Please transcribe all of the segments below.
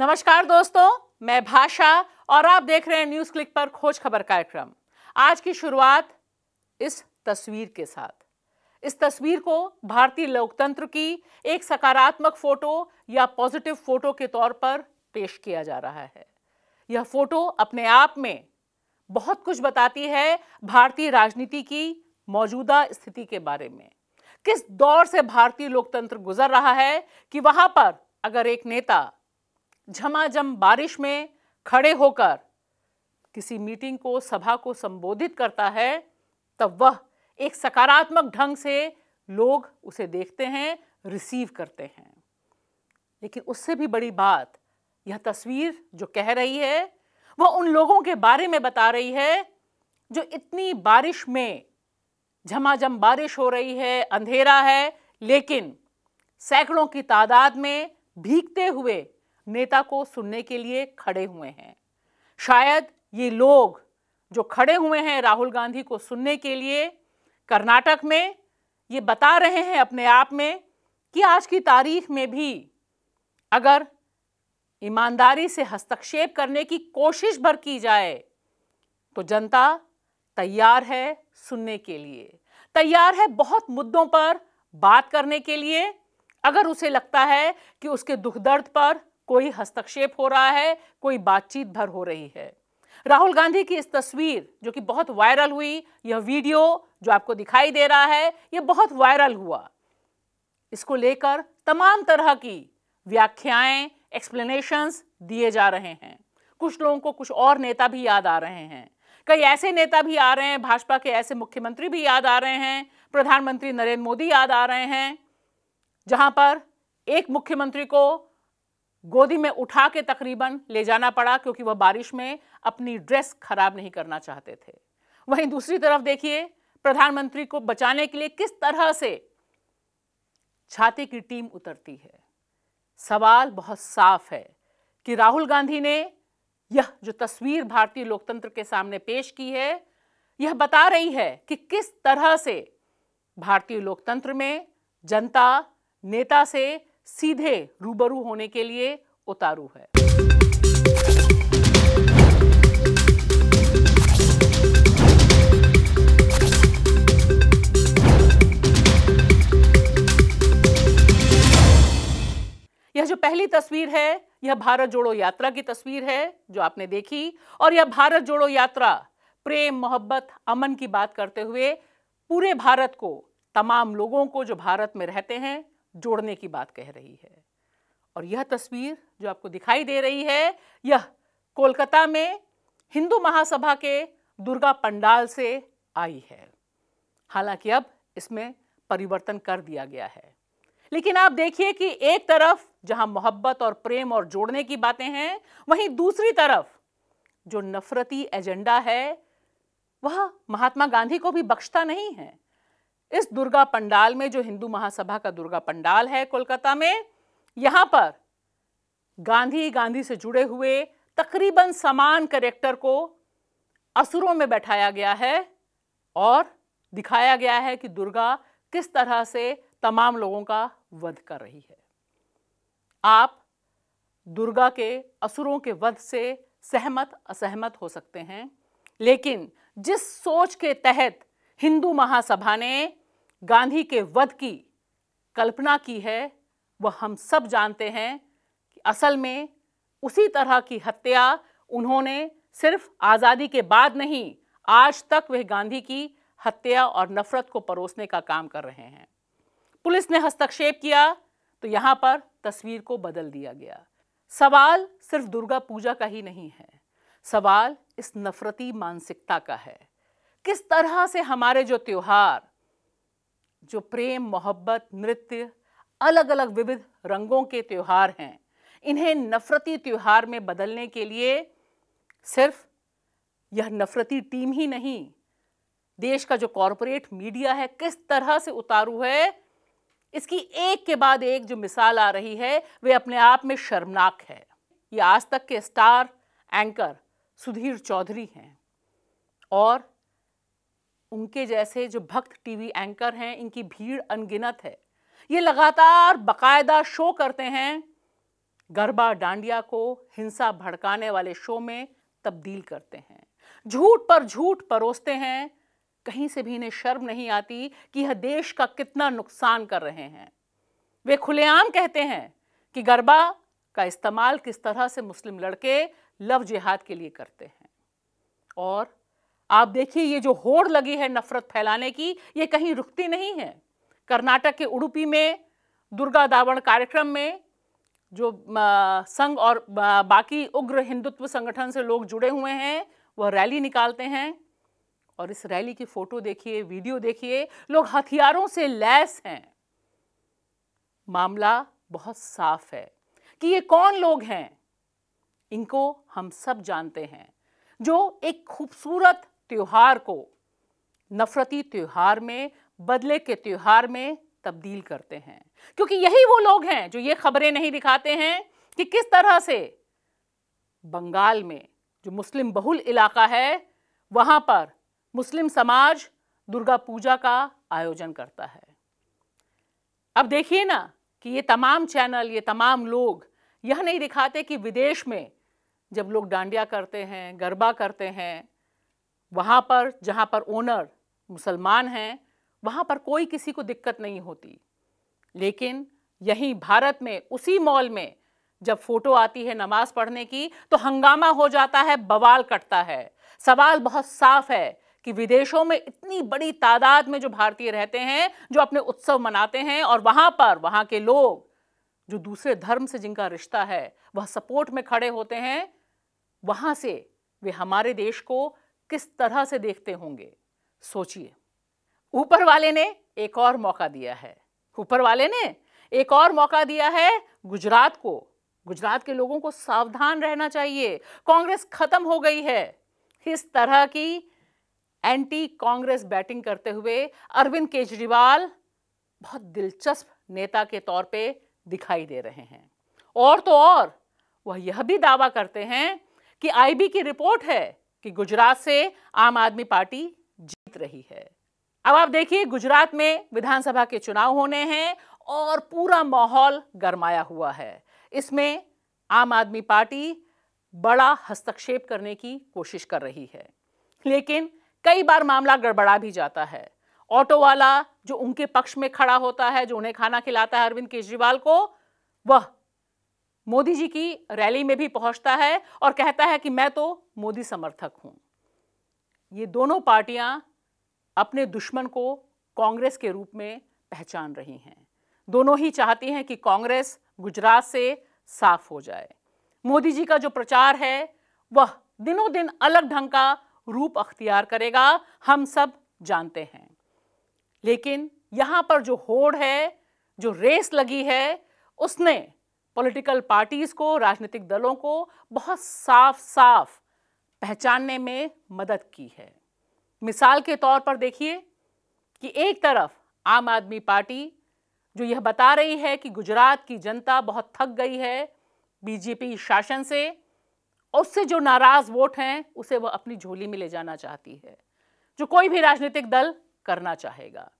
नमस्कार दोस्तों मैं भाषा और आप देख रहे हैं न्यूज क्लिक पर खोज खबर कार्यक्रम आज की शुरुआत इस तस्वीर के साथ इस तस्वीर को भारतीय लोकतंत्र की एक सकारात्मक फोटो या पॉजिटिव फोटो के तौर पर पेश किया जा रहा है यह फोटो अपने आप में बहुत कुछ बताती है भारतीय राजनीति की मौजूदा स्थिति के बारे में किस दौर से भारतीय लोकतंत्र गुजर रहा है कि वहां पर अगर एक नेता झमाझम बारिश में खड़े होकर किसी मीटिंग को सभा को संबोधित करता है तब वह एक सकारात्मक ढंग से लोग उसे देखते हैं रिसीव करते हैं लेकिन उससे भी बड़ी बात यह तस्वीर जो कह रही है वह उन लोगों के बारे में बता रही है जो इतनी बारिश में झमाझम बारिश हो रही है अंधेरा है लेकिन सैकड़ों की तादाद में भीगते हुए नेता को सुनने के लिए खड़े हुए हैं शायद ये लोग जो खड़े हुए हैं राहुल गांधी को सुनने के लिए कर्नाटक में ये बता रहे हैं अपने आप में कि आज की तारीख में भी अगर ईमानदारी से हस्तक्षेप करने की कोशिश भर की जाए तो जनता तैयार है सुनने के लिए तैयार है बहुत मुद्दों पर बात करने के लिए अगर उसे लगता है कि उसके दुख दर्द पर कोई हस्तक्षेप हो रहा है कोई बातचीत भर हो रही है राहुल गांधी की इस तस्वीर जो कि बहुत वायरल हुई यह वीडियो जो आपको दिखाई दे रहा है यह बहुत वायरल हुआ इसको लेकर तमाम तरह की व्याख्याएं एक्सप्लेनेशंस दिए जा रहे हैं कुछ लोगों को कुछ और नेता भी याद आ रहे हैं कई ऐसे नेता भी आ रहे हैं भाजपा के ऐसे मुख्यमंत्री भी याद आ रहे हैं प्रधानमंत्री नरेंद्र मोदी याद आ रहे हैं जहां पर एक मुख्यमंत्री को गोदी में उठा के तकरीबन ले जाना पड़ा क्योंकि वह बारिश में अपनी ड्रेस खराब नहीं करना चाहते थे वहीं दूसरी तरफ देखिए प्रधानमंत्री को बचाने के लिए किस तरह से छाती की टीम उतरती है सवाल बहुत साफ है कि राहुल गांधी ने यह जो तस्वीर भारतीय लोकतंत्र के सामने पेश की है यह बता रही है कि किस तरह से भारतीय लोकतंत्र में जनता नेता से सीधे रूबरू होने के लिए उतारू है यह जो पहली तस्वीर है यह भारत जोड़ो यात्रा की तस्वीर है जो आपने देखी और यह भारत जोड़ो यात्रा प्रेम मोहब्बत अमन की बात करते हुए पूरे भारत को तमाम लोगों को जो भारत में रहते हैं जोड़ने की बात कह रही है और यह तस्वीर जो आपको दिखाई दे रही है यह कोलकाता में हिंदू महासभा के दुर्गा पंडाल से आई है हालांकि अब इसमें परिवर्तन कर दिया गया है लेकिन आप देखिए कि एक तरफ जहां मोहब्बत और प्रेम और जोड़ने की बातें हैं वहीं दूसरी तरफ जो नफरती एजेंडा है वह महात्मा गांधी को भी बख्शता नहीं है इस दुर्गा पंडाल में जो हिंदू महासभा का दुर्गा पंडाल है कोलकाता में यहां पर गांधी गांधी से जुड़े हुए तकरीबन समान करेक्टर को असुरों में बैठाया गया है और दिखाया गया है कि दुर्गा किस तरह से तमाम लोगों का वध कर रही है आप दुर्गा के असुरों के वध से सहमत असहमत हो सकते हैं लेकिन जिस सोच के तहत हिंदू महासभा ने गांधी के वध की कल्पना की है वह हम सब जानते हैं कि असल में उसी तरह की हत्या उन्होंने सिर्फ आज़ादी के बाद नहीं आज तक वे गांधी की हत्या और नफरत को परोसने का काम कर रहे हैं पुलिस ने हस्तक्षेप किया तो यहाँ पर तस्वीर को बदल दिया गया सवाल सिर्फ दुर्गा पूजा का ही नहीं है सवाल इस नफरती मानसिकता का है किस तरह से हमारे जो त्यौहार जो प्रेम मोहब्बत नृत्य अलग अलग विविध रंगों के त्यौहार हैं इन्हें नफरती त्यौहार में बदलने के लिए सिर्फ यह नफरती टीम ही नहीं देश का जो कॉरपोरेट मीडिया है किस तरह से उतारू है इसकी एक के बाद एक जो मिसाल आ रही है वे अपने आप में शर्मनाक है ये आज तक के स्टार एंकर सुधीर चौधरी हैं और उनके जैसे जो भक्त टीवी एंकर हैं इनकी भीड़ अनगिनत है ये लगातार बकायदा शो करते हैं गरबा डांडिया को हिंसा भड़काने वाले शो में तब्दील करते हैं झूठ पर झूठ परोसते हैं कहीं से भी इन्हें शर्म नहीं आती कि यह देश का कितना नुकसान कर रहे हैं वे खुलेआम कहते हैं कि गरबा का इस्तेमाल किस तरह से मुस्लिम लड़के लव जिहाद के लिए करते हैं और आप देखिए ये जो होड़ लगी है नफरत फैलाने की ये कहीं रुकती नहीं है कर्नाटक के उडुपी में दुर्गा दावण कार्यक्रम में जो संघ और बाकी उग्र हिंदुत्व संगठन से लोग जुड़े हुए हैं वह रैली निकालते हैं और इस रैली की फोटो देखिए वीडियो देखिए लोग हथियारों से लैस हैं मामला बहुत साफ है कि ये कौन लोग हैं इनको हम सब जानते हैं जो एक खूबसूरत त्यौहार को नफरती त्यौहार में बदले के त्यौहार में तब्दील करते हैं क्योंकि यही वो लोग हैं जो ये खबरें नहीं दिखाते हैं कि किस तरह से बंगाल में जो मुस्लिम बहुल इलाका है वहां पर मुस्लिम समाज दुर्गा पूजा का आयोजन करता है अब देखिए ना कि ये तमाम चैनल ये तमाम लोग यह नहीं दिखाते कि विदेश में जब लोग डांडिया करते हैं गरबा करते हैं वहाँ पर जहाँ पर ओनर मुसलमान हैं वहाँ पर कोई किसी को दिक्कत नहीं होती लेकिन यहीं भारत में उसी मॉल में जब फोटो आती है नमाज पढ़ने की तो हंगामा हो जाता है बवाल कटता है सवाल बहुत साफ है कि विदेशों में इतनी बड़ी तादाद में जो भारतीय रहते हैं जो अपने उत्सव मनाते हैं और वहाँ पर वहाँ के लोग जो दूसरे धर्म से जिनका रिश्ता है वह सपोर्ट में खड़े होते हैं वहाँ से वे हमारे देश को किस तरह से देखते होंगे सोचिए ऊपर वाले ने एक और मौका दिया है ऊपर वाले ने एक और मौका दिया है गुजरात को गुजरात के लोगों को सावधान रहना चाहिए कांग्रेस खत्म हो गई है इस तरह की एंटी कांग्रेस बैटिंग करते हुए अरविंद केजरीवाल बहुत दिलचस्प नेता के तौर पे दिखाई दे रहे हैं और तो और वह यह भी दावा करते हैं कि आईबी की रिपोर्ट है कि गुजरात से आम आदमी पार्टी जीत रही है अब आप देखिए गुजरात में विधानसभा के चुनाव होने हैं और पूरा माहौल गरमाया हुआ है इसमें आम आदमी पार्टी बड़ा हस्तक्षेप करने की कोशिश कर रही है लेकिन कई बार मामला गड़बड़ा भी जाता है ऑटो वाला जो उनके पक्ष में खड़ा होता है जो उन्हें खाना खिलाता है अरविंद केजरीवाल को वह मोदी जी की रैली में भी पहुंचता है और कहता है कि मैं तो मोदी समर्थक हूं ये दोनों पार्टियां अपने दुश्मन को कांग्रेस के रूप में पहचान रही हैं दोनों ही चाहती हैं कि कांग्रेस गुजरात से साफ हो जाए मोदी जी का जो प्रचार है वह दिनों दिन अलग ढंग का रूप अख्तियार करेगा हम सब जानते हैं लेकिन यहां पर जो होड़ है जो रेस लगी है उसने पॉलिटिकल पार्टीज़ को राजनीतिक दलों को बहुत साफ साफ पहचानने में मदद की है मिसाल के तौर पर देखिए कि एक तरफ आम आदमी पार्टी जो यह बता रही है कि गुजरात की जनता बहुत थक गई है बीजेपी शासन से और उससे जो नाराज़ वोट हैं उसे वह अपनी झोली में ले जाना चाहती है जो कोई भी राजनीतिक दल करना चाहेगा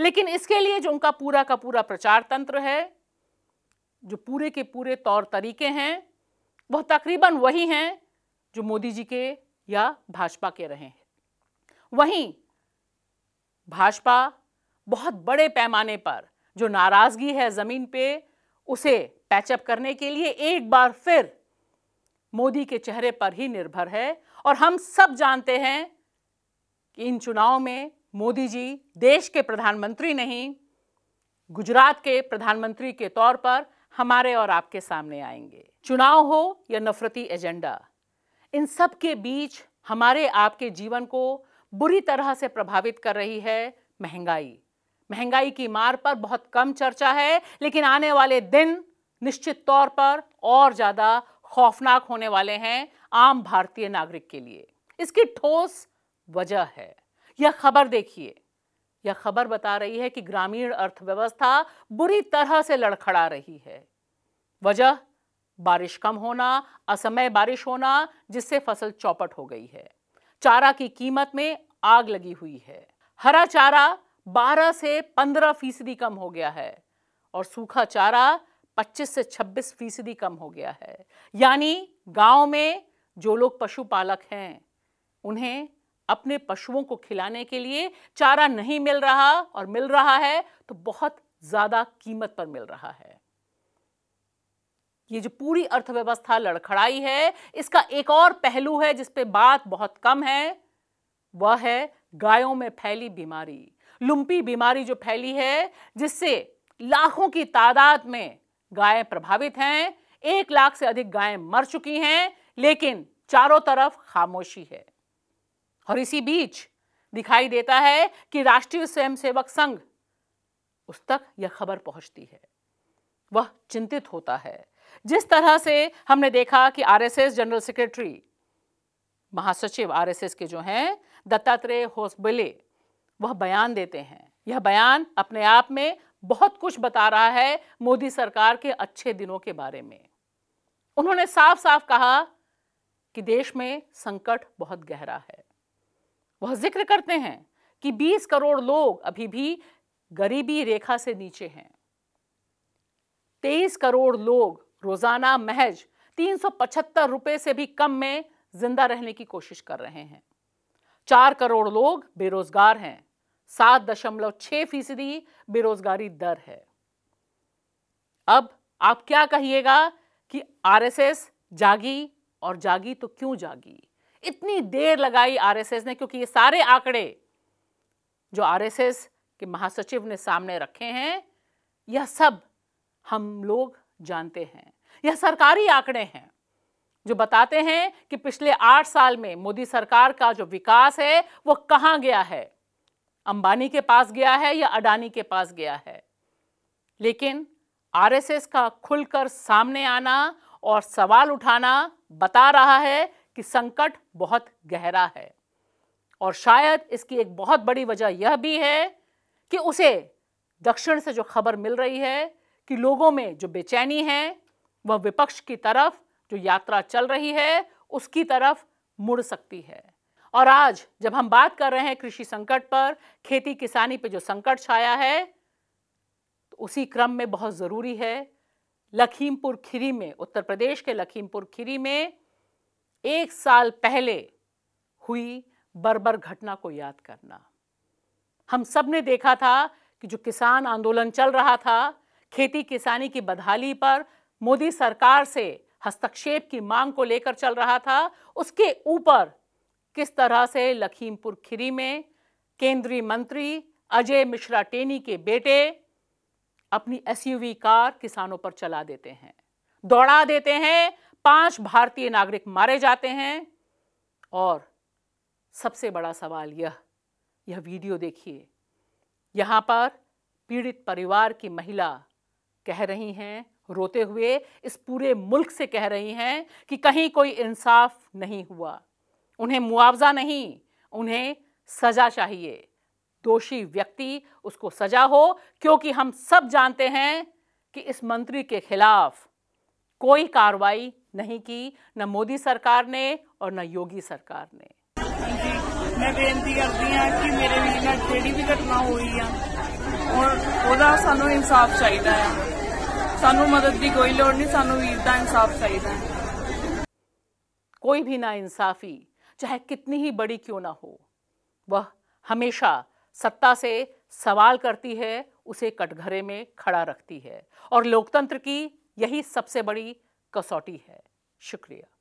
लेकिन इसके लिए जो उनका पूरा का पूरा प्रचार तंत्र है जो पूरे के पूरे तौर तरीके हैं वह तकरीबन वही हैं जो मोदी जी के या भाजपा के रहे हैं वहीं भाजपा बहुत बड़े पैमाने पर जो नाराज़गी है ज़मीन पे उसे पैचअप करने के लिए एक बार फिर मोदी के चेहरे पर ही निर्भर है और हम सब जानते हैं कि इन चुनाव में मोदी जी देश के प्रधानमंत्री नहीं गुजरात के प्रधानमंत्री के तौर पर हमारे और आपके सामने आएंगे चुनाव हो या नफरती एजेंडा इन सब के बीच हमारे आपके जीवन को बुरी तरह से प्रभावित कर रही है महंगाई महंगाई की मार पर बहुत कम चर्चा है लेकिन आने वाले दिन निश्चित तौर पर और ज़्यादा खौफनाक होने वाले हैं आम भारतीय नागरिक के लिए इसकी ठोस वजह है यह खबर देखिए यह खबर बता रही है कि ग्रामीण अर्थव्यवस्था बुरी तरह से लड़खड़ा रही है वजह बारिश कम होना असमय बारिश होना जिससे फसल चौपट हो गई है चारा की कीमत में आग लगी हुई है हरा चारा 12 से 15 फीसदी कम हो गया है और सूखा चारा 25 से 26 फीसदी कम हो गया है यानी गांव में जो लोग पशुपालक हैं उन्हें अपने पशुओं को खिलाने के लिए चारा नहीं मिल रहा और मिल रहा है तो बहुत ज़्यादा कीमत पर मिल रहा है ये जो पूरी अर्थव्यवस्था लड़खड़ाई है इसका एक और पहलू है जिसपे बात बहुत कम है वह है गायों में फैली बीमारी लुम्पी बीमारी जो फैली है जिससे लाखों की तादाद में गायें प्रभावित हैं एक लाख से अधिक गायें मर चुकी हैं लेकिन चारों तरफ खामोशी है और इसी बीच दिखाई देता है कि राष्ट्रीय स्वयंसेवक संघ उस तक यह खबर पहुंचती है वह चिंतित होता है जिस तरह से हमने देखा कि आरएसएस जनरल सेक्रेटरी महासचिव आरएसएस के जो हैं दत्तात्रेय होसबले वह बयान देते हैं यह बयान अपने आप में बहुत कुछ बता रहा है मोदी सरकार के अच्छे दिनों के बारे में उन्होंने साफ साफ कहा कि देश में संकट बहुत गहरा है वह जिक्र करते हैं कि 20 करोड़ लोग अभी भी गरीबी रेखा से नीचे हैं 23 करोड़ लोग रोजाना महज तीन रुपए से भी कम में जिंदा रहने की कोशिश कर रहे हैं चार करोड़ लोग बेरोजगार हैं सात दशमलव छह फीसदी बेरोजगारी दर है अब आप क्या कहिएगा कि आरएसएस जागी और जागी तो क्यों जागी इतनी देर लगाई आरएसएस ने क्योंकि ये सारे आंकड़े जो आरएसएस के महासचिव ने सामने रखे हैं यह सब हम लोग जानते हैं यह सरकारी आंकड़े हैं जो बताते हैं कि पिछले आठ साल में मोदी सरकार का जो विकास है वो कहां गया है अंबानी के पास गया है या अडानी के पास गया है लेकिन आरएसएस का खुलकर सामने आना और सवाल उठाना बता रहा है कि संकट बहुत गहरा है और शायद इसकी एक बहुत बड़ी वजह यह भी है कि उसे दक्षिण से जो खबर मिल रही है कि लोगों में जो बेचैनी है वह विपक्ष की तरफ जो यात्रा चल रही है उसकी तरफ मुड़ सकती है और आज जब हम बात कर रहे हैं कृषि संकट पर खेती किसानी पे जो संकट छाया है तो उसी क्रम में बहुत ज़रूरी है लखीमपुर खीरी में उत्तर प्रदेश के लखीमपुर खीरी में एक साल पहले हुई बर्बर घटना को याद करना हम सब ने देखा था कि जो किसान आंदोलन चल रहा था खेती किसानी की बदहाली पर मोदी सरकार से हस्तक्षेप की मांग को लेकर चल रहा था उसके ऊपर किस तरह से लखीमपुर खीरी में केंद्रीय मंत्री अजय मिश्रा टेनी के बेटे अपनी एसयूवी कार किसानों पर चला देते हैं दौड़ा देते हैं पांच भारतीय नागरिक मारे जाते हैं और सबसे बड़ा सवाल यह यह वीडियो देखिए यहां पर पीड़ित परिवार की महिला कह रही हैं रोते हुए इस पूरे मुल्क से कह रही हैं कि कहीं कोई इंसाफ नहीं हुआ उन्हें मुआवजा नहीं उन्हें सज़ा चाहिए दोषी व्यक्ति उसको सज़ा हो क्योंकि हम सब जानते हैं कि इस मंत्री के खिलाफ कोई कार्रवाई नहीं की न मोदी सरकार ने और न योगी सरकार ने मैं बेनती करती हाँ कि मेरे ਨਾਲ ਜਿਹੜੀ ਵੀ ਘਟਨਾ ਹੋਈ ਆ ਔਰ ਉਹਦਾ ਸਾਨੂੰ ਇਨਸਾਫ ਚਾਹੀਦਾ ਆ ਸਾਨੂੰ ਮਦਦ ਦੀ ਕੋਈ ਲੋੜ ਨਹੀਂ ਸਾਨੂੰ ਵੀਰ कोई भी ना इंसाफी चाहे कितनी ही बड़ी क्यों ना हो वह हमेशा सत्ता से सवाल करती है उसे कटघरे में खड़ा रखती है और लोकतंत्र की यही सबसे बड़ी कसौटी है शुक्रिया